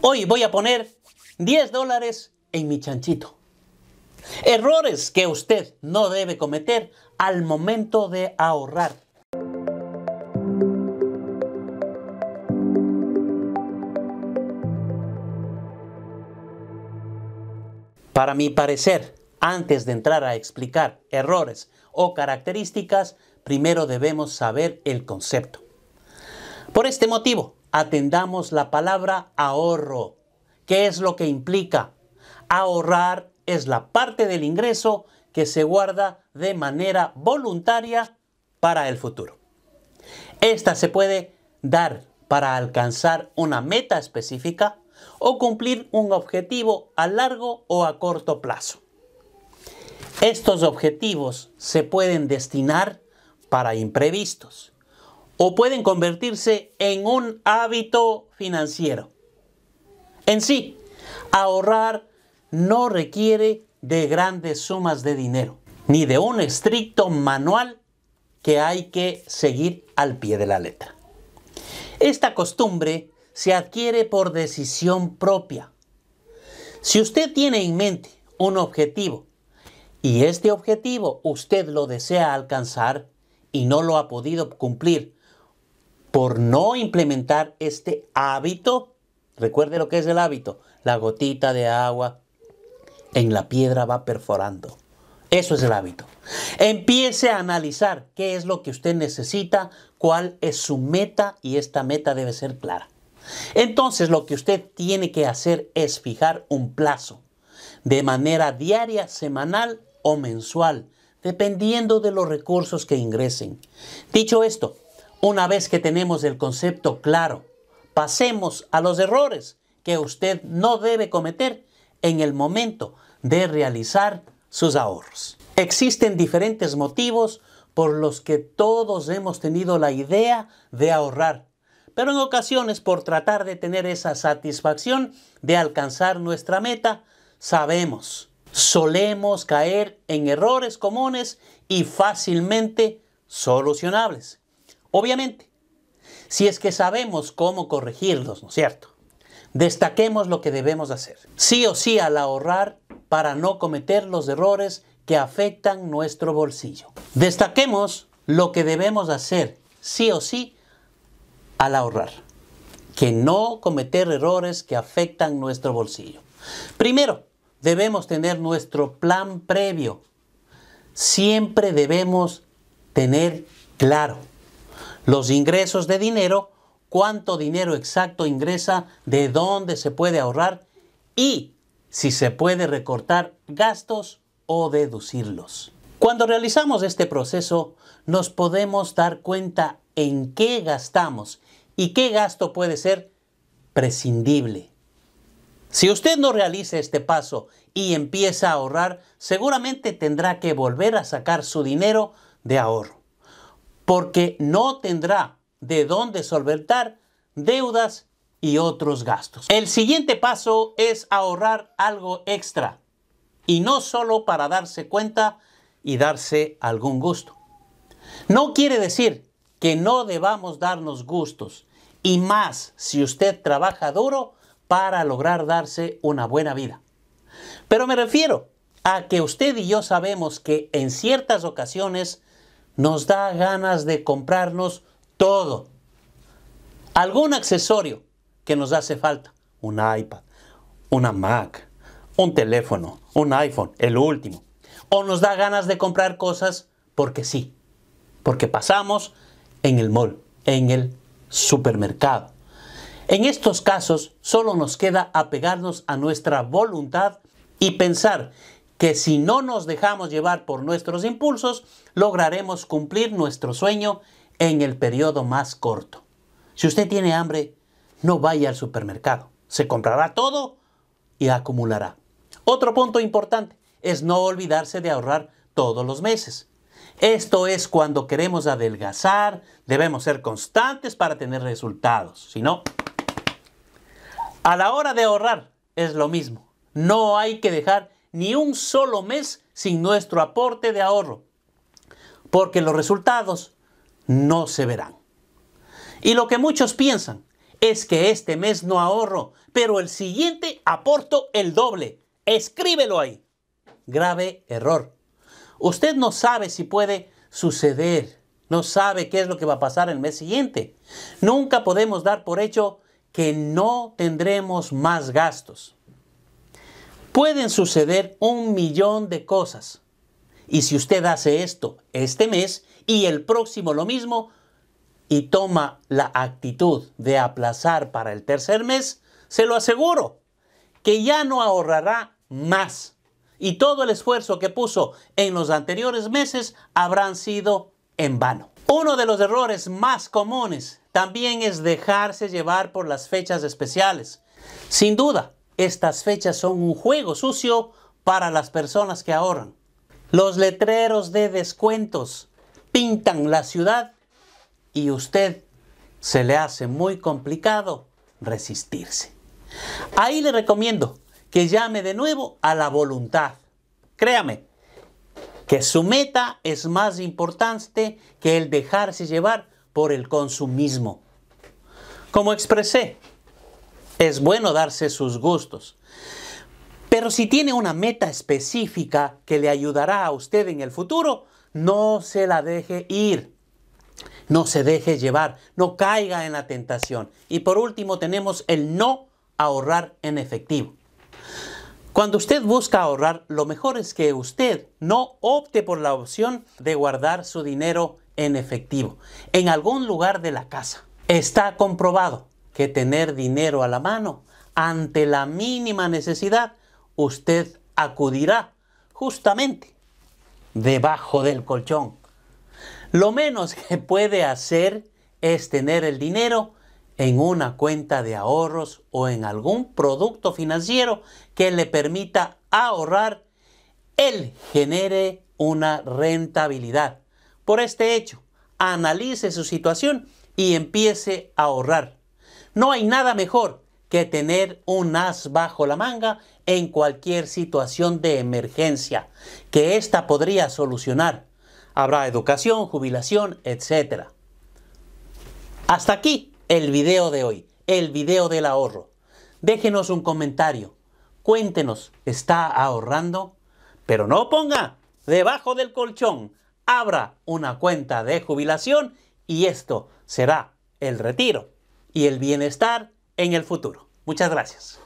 Hoy voy a poner 10 dólares en mi chanchito. Errores que usted no debe cometer al momento de ahorrar. Para mi parecer, antes de entrar a explicar errores o características, primero debemos saber el concepto. Por este motivo, atendamos la palabra ahorro. ¿Qué es lo que implica? Ahorrar es la parte del ingreso que se guarda de manera voluntaria para el futuro. Esta se puede dar para alcanzar una meta específica o cumplir un objetivo a largo o a corto plazo. Estos objetivos se pueden destinar para imprevistos o pueden convertirse en un hábito financiero. En sí, ahorrar no requiere de grandes sumas de dinero, ni de un estricto manual que hay que seguir al pie de la letra. Esta costumbre se adquiere por decisión propia. Si usted tiene en mente un objetivo y este objetivo usted lo desea alcanzar y no lo ha podido cumplir por no implementar este hábito, recuerde lo que es el hábito, la gotita de agua en la piedra va perforando. Eso es el hábito. Empiece a analizar qué es lo que usted necesita, cuál es su meta y esta meta debe ser clara. Entonces lo que usted tiene que hacer es fijar un plazo de manera diaria, semanal o mensual, dependiendo de los recursos que ingresen. Dicho esto, una vez que tenemos el concepto claro, pasemos a los errores que usted no debe cometer en el momento de realizar sus ahorros. Existen diferentes motivos por los que todos hemos tenido la idea de ahorrar, pero en ocasiones por tratar de tener esa satisfacción de alcanzar nuestra meta, sabemos, solemos caer en errores comunes y fácilmente solucionables. Obviamente, si es que sabemos cómo corregirlos, ¿no es cierto? Destaquemos lo que debemos hacer. Sí o sí al ahorrar para no cometer los errores que afectan nuestro bolsillo. Destaquemos lo que debemos hacer sí o sí al ahorrar. Que no cometer errores que afectan nuestro bolsillo. Primero, debemos tener nuestro plan previo. Siempre debemos tener claro los ingresos de dinero, cuánto dinero exacto ingresa, de dónde se puede ahorrar y si se puede recortar gastos o deducirlos. Cuando realizamos este proceso, nos podemos dar cuenta en qué gastamos y qué gasto puede ser prescindible. Si usted no realiza este paso y empieza a ahorrar, seguramente tendrá que volver a sacar su dinero de ahorro porque no tendrá de dónde solventar deudas y otros gastos. El siguiente paso es ahorrar algo extra y no solo para darse cuenta y darse algún gusto. No quiere decir que no debamos darnos gustos y más si usted trabaja duro para lograr darse una buena vida. Pero me refiero a que usted y yo sabemos que en ciertas ocasiones nos da ganas de comprarnos todo. Algún accesorio que nos hace falta. Un iPad, una Mac, un teléfono, un iPhone, el último. O nos da ganas de comprar cosas porque sí. Porque pasamos en el mall, en el supermercado. En estos casos solo nos queda apegarnos a nuestra voluntad y pensar que si no nos dejamos llevar por nuestros impulsos, lograremos cumplir nuestro sueño en el periodo más corto. Si usted tiene hambre, no vaya al supermercado. Se comprará todo y acumulará. Otro punto importante es no olvidarse de ahorrar todos los meses. Esto es cuando queremos adelgazar, debemos ser constantes para tener resultados. Si no, a la hora de ahorrar es lo mismo. No hay que dejar ni un solo mes sin nuestro aporte de ahorro, porque los resultados no se verán. Y lo que muchos piensan es que este mes no ahorro, pero el siguiente aporto el doble. Escríbelo ahí. Grave error. Usted no sabe si puede suceder, no sabe qué es lo que va a pasar el mes siguiente. Nunca podemos dar por hecho que no tendremos más gastos. Pueden suceder un millón de cosas. Y si usted hace esto este mes y el próximo lo mismo y toma la actitud de aplazar para el tercer mes, se lo aseguro que ya no ahorrará más. Y todo el esfuerzo que puso en los anteriores meses habrán sido en vano. Uno de los errores más comunes también es dejarse llevar por las fechas especiales. Sin duda, estas fechas son un juego sucio para las personas que ahorran. Los letreros de descuentos pintan la ciudad y usted se le hace muy complicado resistirse. Ahí le recomiendo que llame de nuevo a la voluntad. Créame que su meta es más importante que el dejarse llevar por el consumismo. Como expresé, es bueno darse sus gustos. Pero si tiene una meta específica que le ayudará a usted en el futuro, no se la deje ir. No se deje llevar, no caiga en la tentación. Y por último tenemos el no ahorrar en efectivo. Cuando usted busca ahorrar, lo mejor es que usted no opte por la opción de guardar su dinero en efectivo, en algún lugar de la casa. Está comprobado que tener dinero a la mano. Ante la mínima necesidad, usted acudirá justamente debajo del colchón. Lo menos que puede hacer es tener el dinero en una cuenta de ahorros o en algún producto financiero que le permita ahorrar, él genere una rentabilidad. Por este hecho, analice su situación y empiece a ahorrar. No hay nada mejor que tener un as bajo la manga en cualquier situación de emergencia, que ésta podría solucionar. Habrá educación, jubilación, etc. Hasta aquí el video de hoy, el video del ahorro. Déjenos un comentario, cuéntenos, ¿está ahorrando? Pero no ponga debajo del colchón, abra una cuenta de jubilación y esto será el retiro y el bienestar en el futuro. Muchas gracias.